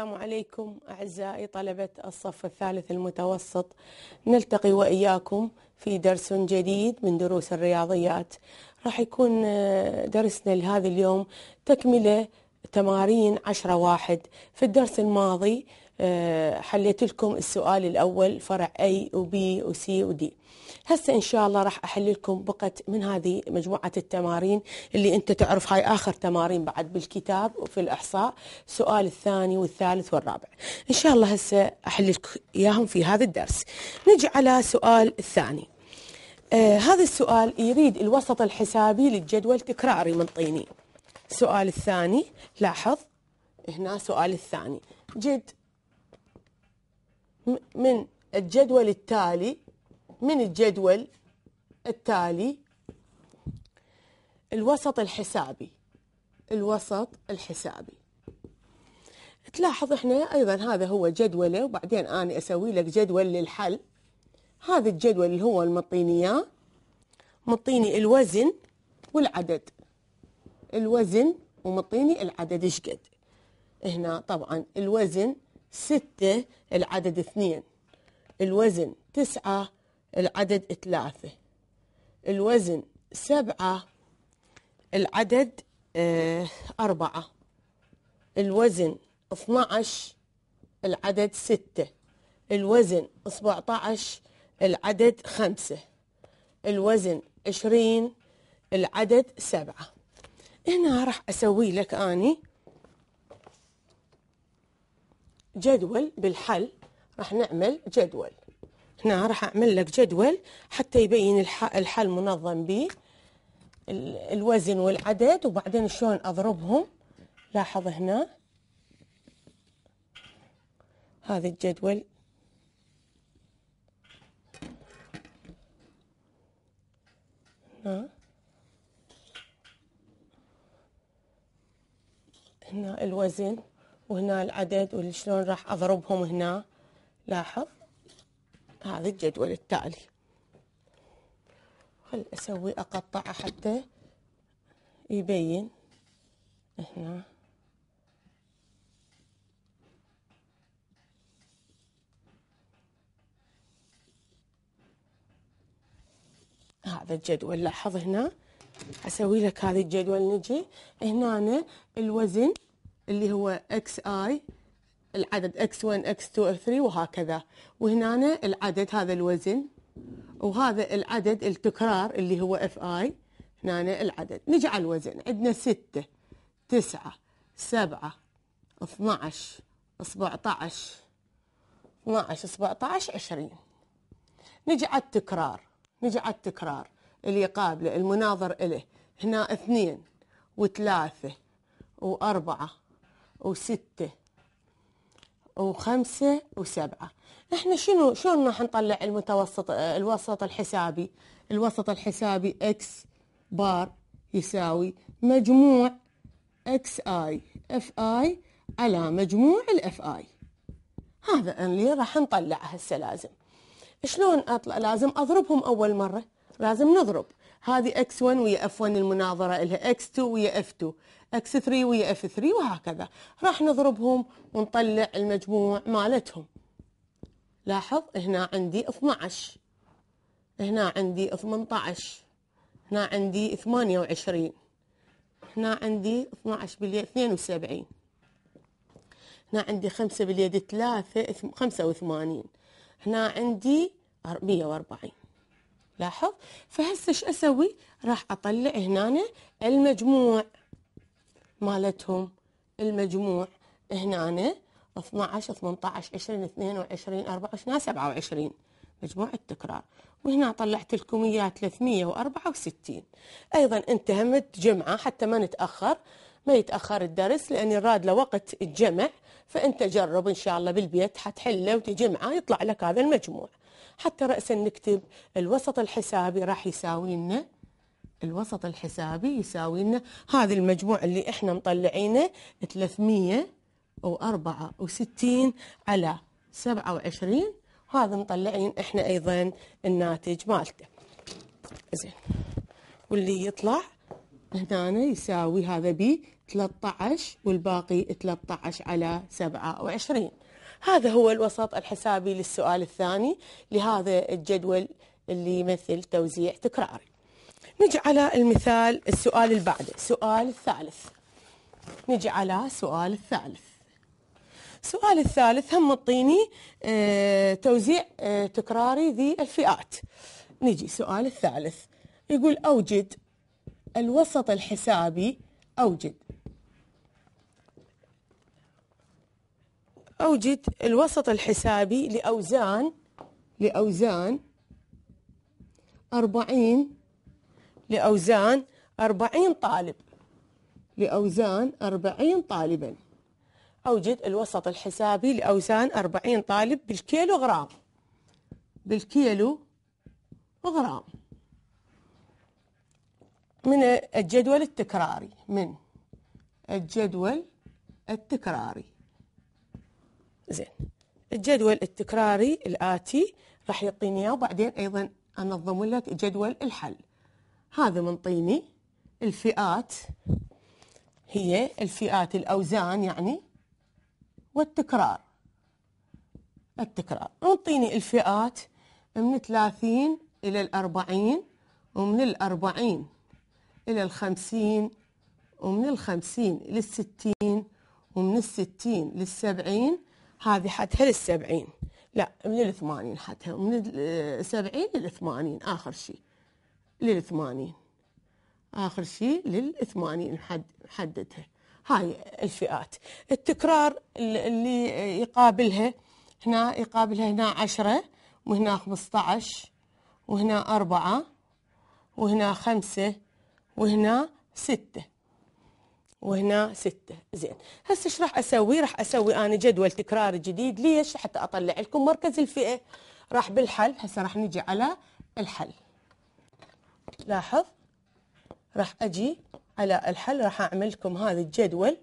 السلام عليكم أعزائي طلبة الصف الثالث المتوسط نلتقي وإياكم في درس جديد من دروس الرياضيات راح يكون آه، درسنا لهذا اليوم تكملة تمارين عشرة واحد في الدرس الماضي آه، حليت لكم السؤال الأول فرع A و B و C و D هسه ان شاء الله راح احل لكم بقت من هذه مجموعه التمارين اللي انت تعرف هاي اخر تمارين بعد بالكتاب وفي الاحصاء السؤال الثاني والثالث والرابع ان شاء الله هسه احل لكم اياهم في هذا الدرس نجي على سؤال الثاني آه هذا السؤال يريد الوسط الحسابي للجدول تكراري من طيني السؤال الثاني لاحظ هنا سؤال الثاني جد من الجدول التالي من الجدول التالي الوسط الحسابي الوسط الحسابي تلاحظ احنا ايضا هذا هو جدوله وبعدين انا اسوي لك جدول للحل هذا الجدول اللي هو المطيني اياه مطيني الوزن والعدد الوزن ومطيني العدد ايش قد هنا طبعا الوزن ستة العدد اثنين الوزن تسعة العدد ثلاثة الوزن سبعة العدد آه، أربعة الوزن 12 العدد ستة الوزن 17 العدد خمسة الوزن 20 العدد سبعة هنا راح أسوي لك أني جدول بالحل راح نعمل جدول هنا راح أعمل لك جدول حتى يبين الحل منظم به الوزن والعدد وبعدين شلون أضربهم لاحظ هنا هذا الجدول هنا هنا الوزن وهنا العدد وشلون راح أضربهم هنا لاحظ هذا الجدول التالي خل اسوي اقطعه حتى يبين هنا هذا الجدول لاحظ هنا اسوي لك هذا الجدول نجي هنا الوزن اللي هو اكس اي العدد x1 x2 x3 وهكذا وهنا العدد هذا الوزن وهذا العدد التكرار اللي هو اف اي هنا العدد نجي على الوزن عندنا 6 9 7 12 17 12 17 20 نجي على التكرار نجي على التكرار اللي قابله المناظر له هنا اثنين وثلاثة وأربعة وستة وخمسة وسبعة احنا شنو شلون راح نطلع المتوسط آه، الوسط الحسابي الوسط الحسابي اكس بار يساوي مجموع اكس اي اف اي على مجموع الاف اي هذا اللي راح نطلع هسه لازم شلون أطلع لازم اضربهم اول مره لازم نضرب هذه اكس 1 ويا اف 1 المناظره لها اكس 2 ويا اف 2 اكس 3 ويا اف 3 وهكذا راح نضربهم ونطلع المجموع مالتهم لاحظ هنا عندي 12 هنا عندي 18 هنا عندي 28 هنا عندي 12 باليد 72 هنا عندي 5 باليد 3 85 هنا عندي 140 لاحظ فهسه ايش اسوي راح اطلع هنا المجموع مالتهم المجموع هنا 12 18 20 22 24 27 مجموع التكرار وهنا طلعت لكم اياه 364 ايضا انت هم جمعه حتى ما نتاخر ما يتاخر الدرس لان الراد له وقت الجمع فانت جرب ان شاء الله بالبيت حتحله وتجمعه يطلع لك هذا المجموع حتى رأسا نكتب الوسط الحسابي راح يساوي لنا الوسط الحسابي يساوي لنا هذا المجموع اللي احنا مطلعينه 364 على 27 هذا مطلعين احنا ايضا الناتج مالته زين واللي يطلع هنا يساوي هذا بي 13 والباقي 13 على 27 هذا هو الوسط الحسابي للسؤال الثاني لهذا الجدول اللي يمثل توزيع تكراري نجي على المثال السؤال اللي بعده السؤال الثالث نجي على سؤال الثالث السؤال الثالث هم مطيني اه توزيع اه تكراري ذي الفئات نجي سؤال الثالث يقول أوجد الوسط الحسابي أوجد أوجد الوسط الحسابي لأوزان لأوزان أربعين لأوزان أربعين طالب لأوزان أربعين طالبا أوجد الوسط الحسابي لأوزان أربعين طالب بالكيلو غرام بالكيلو غرام من الجدول التكراري من الجدول التكراري زين الجدول التكراري الآتي راح يعطيني إياه وبعدين أيضا أنظم لك جدول الحل هذا منطيني الفئات هي الفئات الأوزان يعني والتكرار التكرار منطيني الفئات من 30 إلى الأربعين ومن الأربعين إلى الخمسين ومن الخمسين للستين ومن الستين للسبعين هذه حتها للسبعين لا من الثمانين حتها من السبعين آه، للثمانين آخر شيء للثمانين آخر شيء للثمانين حددها هاي الفئات التكرار اللي يقابلها هنا يقابلها هنا عشرة وهنا خمسة عشر وهنا أربعة وهنا خمسة وهنا ستة وهنا ستة زين هسه ايش راح اسوي راح اسوي انا جدول تكرار جديد ليش حتى اطلع لكم مركز الفئه راح بالحل هسه راح نجي على الحل لاحظ راح اجي على الحل راح اعمل لكم هذا الجدول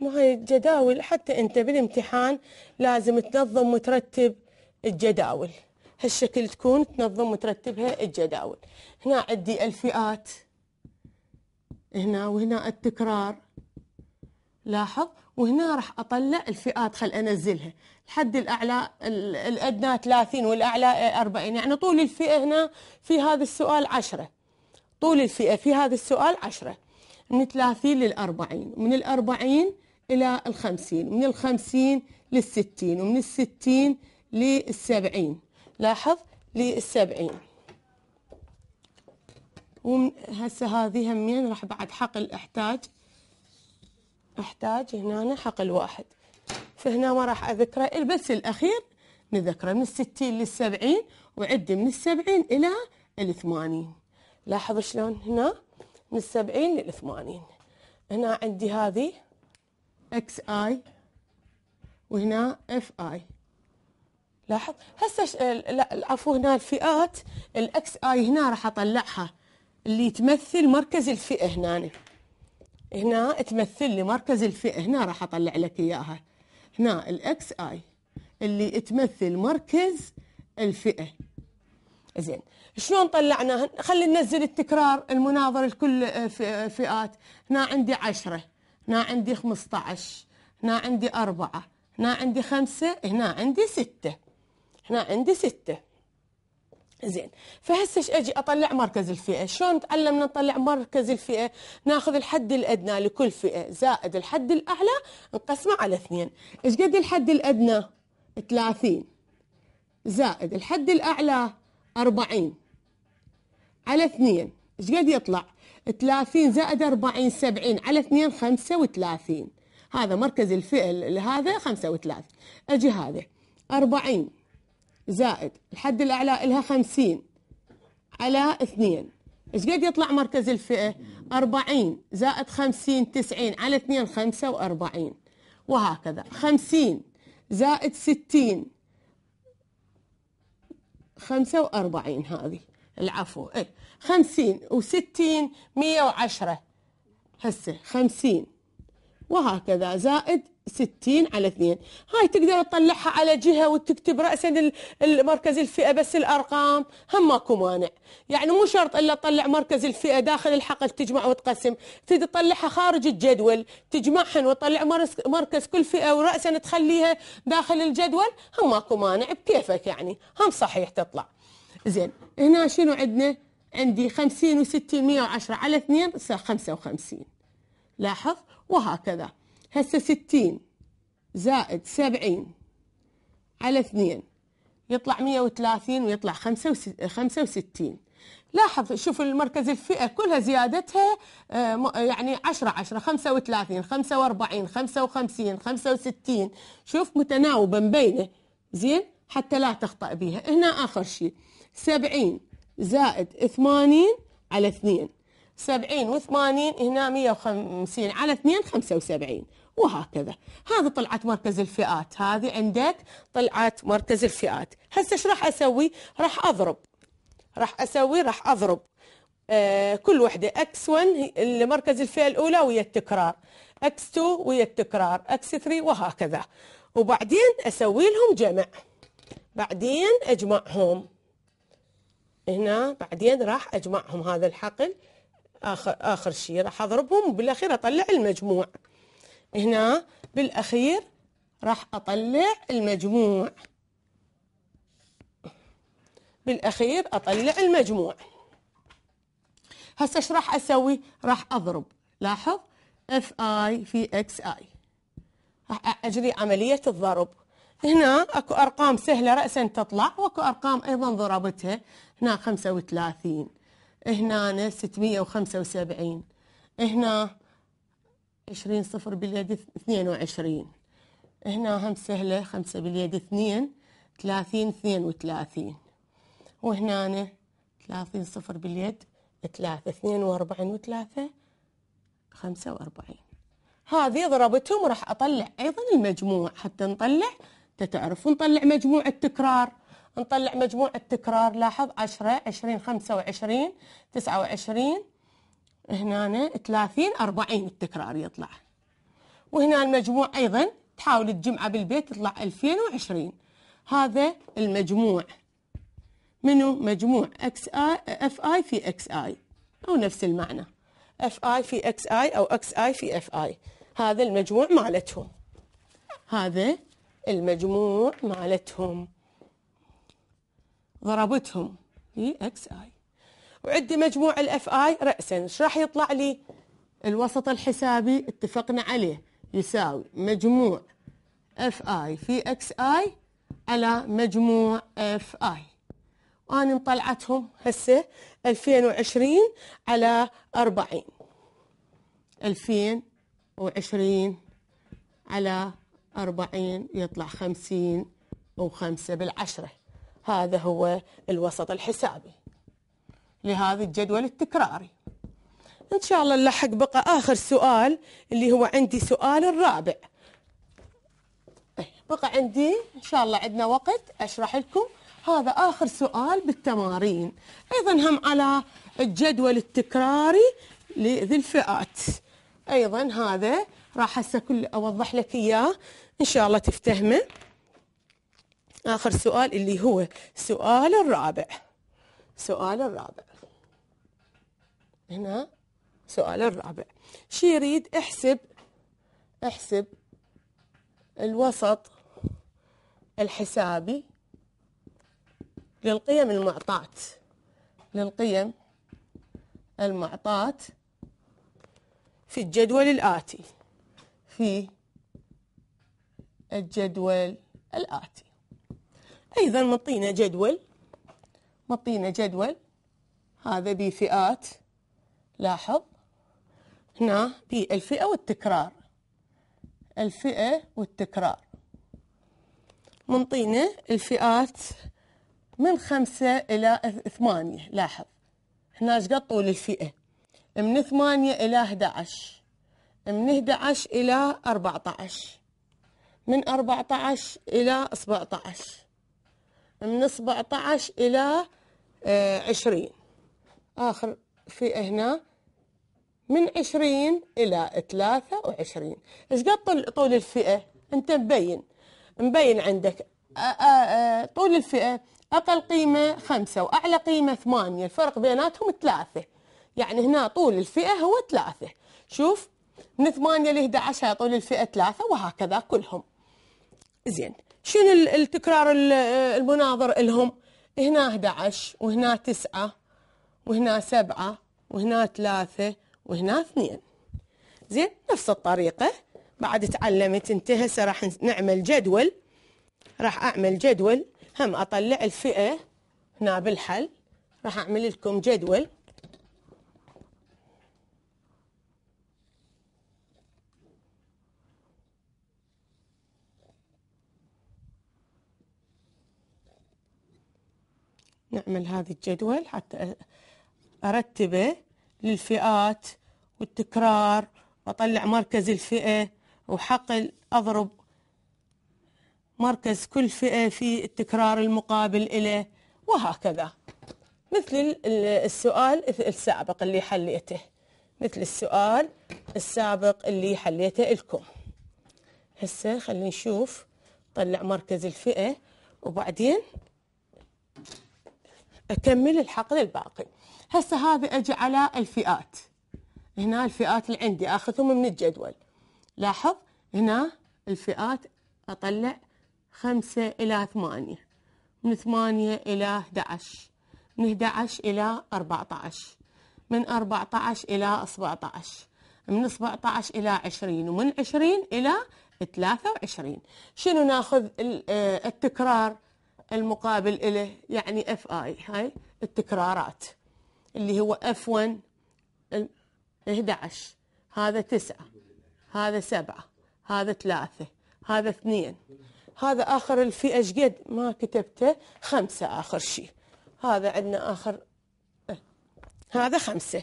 ما هي الجداول حتى انت بالامتحان لازم تنظم وترتب الجداول هالشكل تكون تنظم وترتبها الجداول هنا عندي الفئات هنا وهنا التكرار لاحظ وهنا راح اطلع الفئات خل انزلها الحد الاعلى الادنى 30 والاعلى 40 يعني طول الفئه هنا في هذا السؤال 10 طول الفئه في هذا السؤال 10 من 30 لل 40 من ال 40 إلى الخمسين من الخمسين للستين ومن الستين للسبعين لاحظ للسبعين ومن هسه هذه همين راح بعد حقل احتاج احتاج هنا حقل واحد فهنا ما راح اذكره البس الاخير نذكره من الستين للسبعين وعد من السبعين الى الثمانين لاحظ شلون هنا من السبعين للثمانين هنا عندي هذه اكس اي وهنا اف اي لاحظ هسه لا العفو هنا الفئات الاكس اي هنا راح اطلعها اللي تمثل مركز الفئه هنا هنا تمثل لي مركز الفئه هنا راح اطلع لك اياها هنا الاكس اي اللي تمثل مركز الفئه زين شلون طلعناها خلي ننزل التكرار المناظر لكل آه، آه، فئات هنا عندي عشرة هنا عندي 15 هنا عندي أربعة هنا عندي خمسة هنا عندي ستة هنا عندي ستة زين فهسه اجي اطلع مركز الفئه شلون تعلمنا نطلع مركز الفئه ناخذ الحد الادنى لكل فئه زائد الحد الاعلى نقسمه على اثنين ايش قد الحد الادنى 30 زائد الحد الاعلى 40 على اثنين ايش قد يطلع 30 زائد 40 70 على 2 35 هذا مركز الفعل لهذا 35 اجي هذا 40 زائد الحد الاعلى لها 50 على 2 ايش قد يطلع مركز الفئه 40 زائد 50 90 على 2 45 وهكذا 50 زائد 60 45 هذه العفو اي خمسين وستين مية وعشرة هسه خمسين وهكذا زائد ستين على اثنين هاي تقدر تطلعها على جهة وتكتب رأسا المركز الفئة بس الأرقام هم ماكو مانع يعني مو شرط إلا تطلع مركز الفئة داخل الحقل تجمع وتقسم تقدر تطلعها خارج الجدول تجمعهن وتطلع مركز كل فئة ورأسا تخليها داخل الجدول هم ماكو مانع بكيفك يعني هم صحيح تطلع زين هنا شنو عندنا عندي 50 و60 110 على 2 صار 55 لاحظ وهكذا هسه 60 زائد 70 على 2 يطلع 130 ويطلع 65 لاحظ شوف المركز الفئة كلها زيادتها آه، يعني 10 10 35 45 55 65 شوف متناوبا بينه زين حتى لا تخطأ بها هنا آخر شيء 70 زائد 80 على 2 70 و80 هنا 150 على 2 75 وهكذا هذه طلعت مركز الفئات هذه عندك طلعت مركز الفئات هسه ايش راح اسوي راح اضرب راح اسوي راح اضرب آه كل وحده اكس 1 مركز الفئه الاولى ويا التكرار اكس 2 ويا التكرار اكس 3 وهكذا وبعدين اسوي لهم جمع بعدين اجمعهم هنا بعدين راح اجمعهم هذا الحقل اخر اخر شيء راح اضربهم وبالاخير اطلع المجموع هنا بالاخير راح اطلع المجموع بالاخير اطلع المجموع هسه ايش راح اسوي راح اضرب لاحظ اف اي في اكس اي راح اجري عمليه الضرب هنا اكو ارقام سهله راسا تطلع واكو ارقام ايضا ضربتها هنا 35 هنا 675 هنا 20 صفر باليد 22 هنا هم سهلة 5 باليد 2 30 32 وهنا 30 صفر باليد 3 42 و 3 45 هذه ضربتهم راح أطلع أيضا المجموع حتى نطلع تعرف ونطلع مجموعة تكرار نطلع مجموعة تكرار لاحظ عشرة عشرين خمسة وعشرين تسعة وعشرين هنا ثلاثين أربعين التكرار يطلع وهنا المجموع أيضا تحاول تجمعه بالبيت يطلع ألفين وعشرين هذا المجموع منو مجموع اكس اي اف اي في اكس اي او نفس المعنى اف اي في اكس اي او اكس اي في اف اي هذا المجموع مالتهم هذا المجموع مالتهم ضربتهم في اكس اي وعندي مجموع الاف اي راسا ايش راح يطلع لي الوسط الحسابي اتفقنا عليه يساوي مجموع اف اي في اكس اي على مجموع اف اي وانا مطلعتهم هسه 2020 على 40 2020 على 40 يطلع 50 و5 بالعشرة هذا هو الوسط الحسابي لهذا الجدول التكراري إن شاء الله نلحق بقى آخر سؤال اللي هو عندي سؤال الرابع إيه، بقى عندي إن شاء الله عندنا وقت أشرح لكم هذا آخر سؤال بالتمارين أيضا هم على الجدول التكراري لذي الفئات أيضا هذا راح هسه كل أوضح لك إياه إن شاء الله تفتهمه آخر سؤال اللي هو سؤال الرابع سؤال الرابع هنا سؤال الرابع شي يريد احسب احسب الوسط الحسابي للقيم المعطاة للقيم المعطاة في الجدول الآتي في الجدول الآتي أيضا مطينا جدول مطينا جدول هذا بفئات لاحظ هنا بالفئة والتكرار الفئة والتكرار منطينا الفئات من خمسة إلى ثمانية لاحظ هنا ايش طول الفئة من ثمانية إلى 11 من 11 إلى 14 من 14 إلى 17 من 17 إلى 20 آه، آخر في هنا من 20 إلى 23 إيش قد طول, الفئة أنت مبين مبين عندك آه، آه، طول الفئة أقل قيمة خمسة وأعلى قيمة ثمانية الفرق بيناتهم ثلاثة يعني هنا طول الفئة هو ثلاثة شوف من ثمانية ل 11 طول الفئة ثلاثة وهكذا كلهم زين شنو التكرار المناظر لهم هنا 11 وهنا 9 وهنا 7 وهنا 3 وهنا 2 زين نفس الطريقة بعد تعلمت انت هسه راح نعمل جدول راح اعمل جدول هم اطلع الفئة هنا بالحل راح اعمل لكم جدول نعمل هذا الجدول حتى أرتبه للفئات والتكرار وأطلع مركز الفئة وحقل أضرب مركز كل فئة في التكرار المقابل إليه وهكذا مثل السؤال السابق اللي حليته مثل السؤال السابق اللي حليته لكم هسه خلينا نشوف طلع مركز الفئة وبعدين اكمل الحقل الباقي هسه هذا اجي على الفئات هنا الفئات اللي عندي اخذهم من الجدول لاحظ هنا الفئات اطلع خمسة الى ثمانية من ثمانية الى 11 من 11 الى 14 من 14 الى 17 من 17 الى 20 ومن 20 الى 23 شنو ناخذ آه، التكرار المقابل له يعني اف اي هاي التكرارات اللي هو اف 1 11 هذا 9 هذا 7 هذا 3 هذا 2 هذا اخر الفئه ايش قد ما كتبته خمسه اخر شيء هذا عندنا اخر إيه. هذا خمسه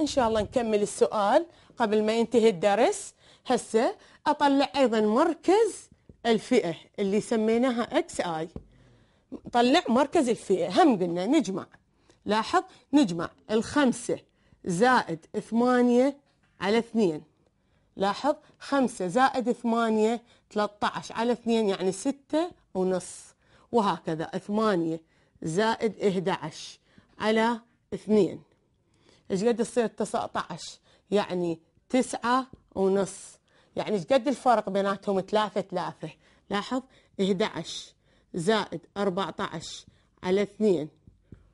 ان شاء الله نكمل السؤال قبل ما ينتهي الدرس هسه اطلع ايضا مركز الفئة اللي سميناها اكس اي طلع مركز الفئة هم قلنا نجمع لاحظ نجمع الخمسة زائد ثمانية على اثنين لاحظ خمسة زائد ثمانية عشر على اثنين يعني ستة ونص وهكذا ثمانية زائد عشر على اثنين ايش قد تصير عشر يعني تسعة ونص يعني ايش قد الفرق بيناتهم ثلاثة ثلاثة لاحظ 11 زائد 14 على 2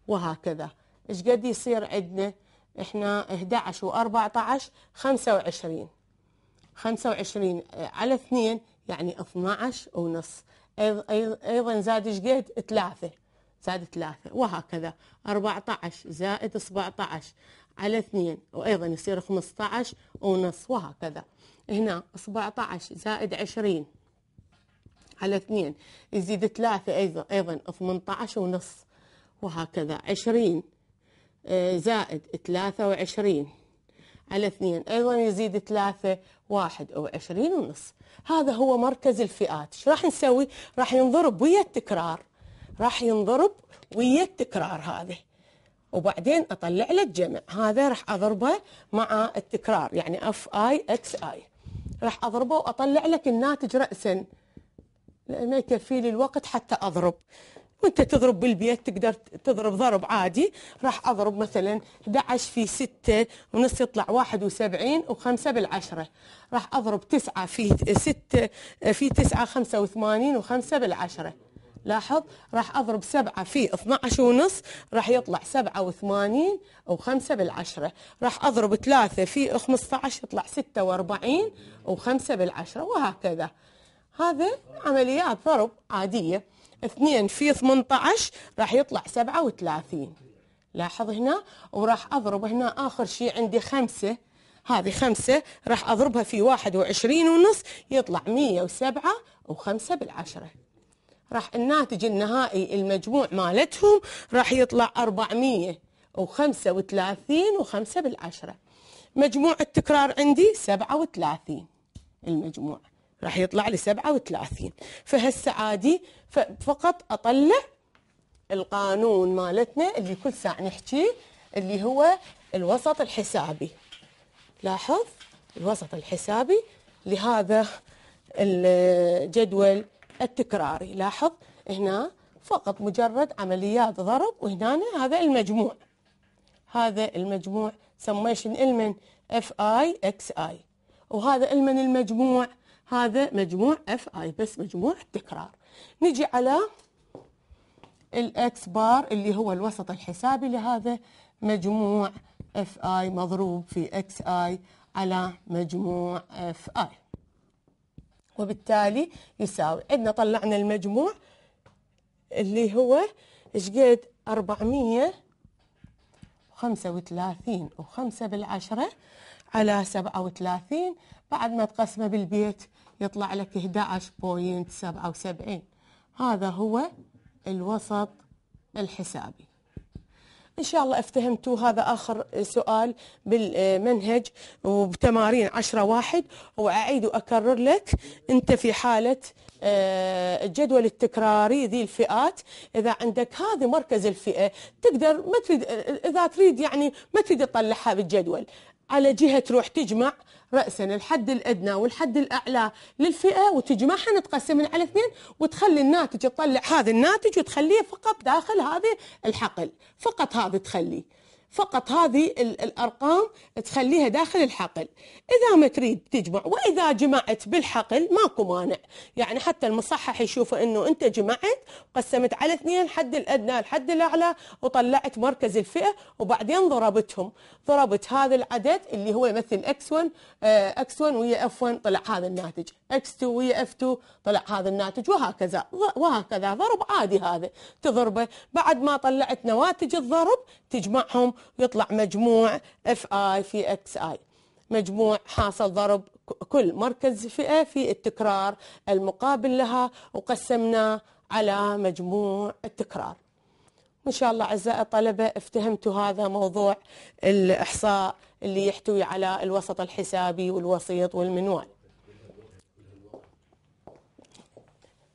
وهكذا ايش قد يصير عندنا احنا 11 و14 25 25 على 2 يعني 12 ونص ايضا زاد ايش قد 3 زاد 3 وهكذا 14 زائد 17 على 2 وأيضا يصير 15 ونص وهكذا هنا 17 زائد 20 على 2 يزيد 3 أيضا أيضا 18 ونص وهكذا 20 آه، زائد 23 على 2 أيضا يزيد 3 21 ونص هذا هو مركز الفئات ايش راح نسوي راح ينضرب ويا التكرار راح ينضرب ويا التكرار هذه وبعدين اطلع له الجمع هذا راح اضربه مع التكرار يعني اف اي اكس اي راح اضربه واطلع لك الناتج راسا لان ما يكفي لي الوقت حتى اضرب وانت تضرب بالبيت تقدر تضرب ضرب عادي راح اضرب مثلا 11 في 6 ونص يطلع 71 و5 بالعشره راح اضرب 9 في 6 في 9 85 و5 بالعشره لاحظ راح اضرب 7 في 12 ونص راح يطلع 87 و5 بالعشرة راح اضرب 3 في 15 يطلع 46 و5 بالعشرة وهكذا هذا عمليات ضرب عادية 2 في 18 راح يطلع 37 لاحظ هنا وراح اضرب هنا اخر شيء عندي 5 هذه خمسة راح أضربها في 21 ونص يطلع 107 و5 بالعشرة راح الناتج النهائي المجموع مالتهم راح يطلع 435 و5 بالعشرة مجموع التكرار عندي 37 المجموع راح يطلع لي 37 فهسه عادي فقط اطلع القانون مالتنا اللي كل ساعة نحكيه اللي هو الوسط الحسابي لاحظ الوسط الحسابي لهذا الجدول التكراري لاحظ هنا فقط مجرد عمليات ضرب وهنا هذا المجموع هذا المجموع سميشن المن اف اي اكس اي وهذا المن المجموع هذا مجموع اف اي بس مجموع التكرار نجي على الاكس بار اللي هو الوسط الحسابي لهذا مجموع اف اي مضروب في اكس اي على مجموع اف اي وبالتالي يساوي عندنا طلعنا المجموع اللي هو ايش قد 435 و5 بالعشرة على 37 بعد ما تقسمه بالبيت يطلع لك 11.77 هذا هو الوسط الحسابي إن شاء الله افتهمتوا هذا آخر سؤال بالمنهج وبتمارين عشرة واحد وأعيد وأكرر لك أنت في حالة الجدول آه، التكراري ذي الفئات اذا عندك هذا مركز الفئه تقدر ما تريد اذا تريد يعني ما تريد تطلعها بالجدول على جهه تروح تجمع رأسا الحد الأدنى والحد الأعلى للفئة وتجمعها نتقسمها على اثنين وتخلي الناتج تطلع هذا الناتج وتخليه فقط داخل هذا الحقل فقط هذا تخليه فقط هذه الأرقام تخليها داخل الحقل إذا ما تريد تجمع وإذا جمعت بالحقل ماكو مانع يعني حتى المصحح يشوف أنه أنت جمعت قسمت على اثنين حد الأدنى الحد الأعلى وطلعت مركز الفئة وبعدين ضربتهم ضربت هذا العدد اللي هو يمثل اكس 1 آه، اكس 1 ويا اف 1 طلع هذا الناتج اكس 2 ويا اف 2 طلع هذا الناتج وهكذا وهكذا ضرب عادي هذا تضربه بعد ما طلعت نواتج الضرب تجمعهم ويطلع مجموع اف اي في اكس اي مجموع حاصل ضرب كل مركز فئة في التكرار المقابل لها وقسمناه على مجموع التكرار ان شاء الله أعزائي الطلبة افتهمتوا هذا موضوع الإحصاء اللي يحتوي على الوسط الحسابي والوسيط والمنوال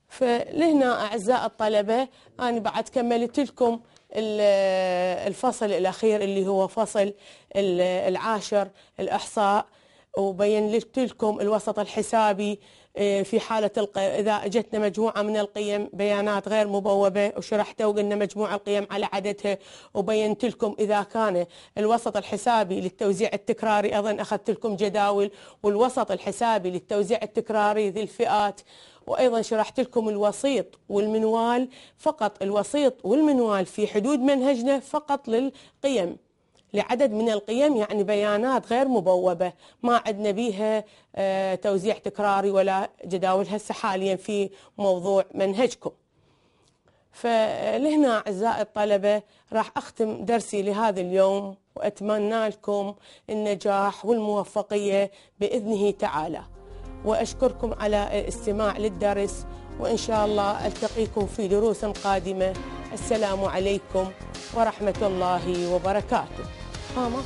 فلهنا أعزائي الطلبة أنا بعد كملت لكم الفصل الأخير اللي هو فصل العاشر الإحصاء وبينت لكم الوسط الحسابي إيه، في حالة الق... إذا أجتنا مجموعة من القيم بيانات غير مبوبة وشرحته وقلنا مجموعة القيم على عددها وبينت لكم إذا كان الوسط الحسابي للتوزيع التكراري أيضا أخذت لكم جداول والوسط الحسابي للتوزيع التكراري ذي الفئات وايضا شرحت لكم الوسيط والمنوال فقط الوسيط والمنوال في حدود منهجنا فقط للقيم لعدد من القيم يعني بيانات غير مبوبة ما عندنا بيها آه، توزيع تكراري ولا جداول هسه حاليا في موضوع منهجكم فلهنا أعزائي الطلبة راح أختم درسي لهذا اليوم وأتمنى لكم النجاح والموفقية بإذنه تعالى وأشكركم على الاستماع للدرس وإن شاء الله ألتقيكم في دروس قادمة السلام عليكم ورحمة الله وبركاته 好吗？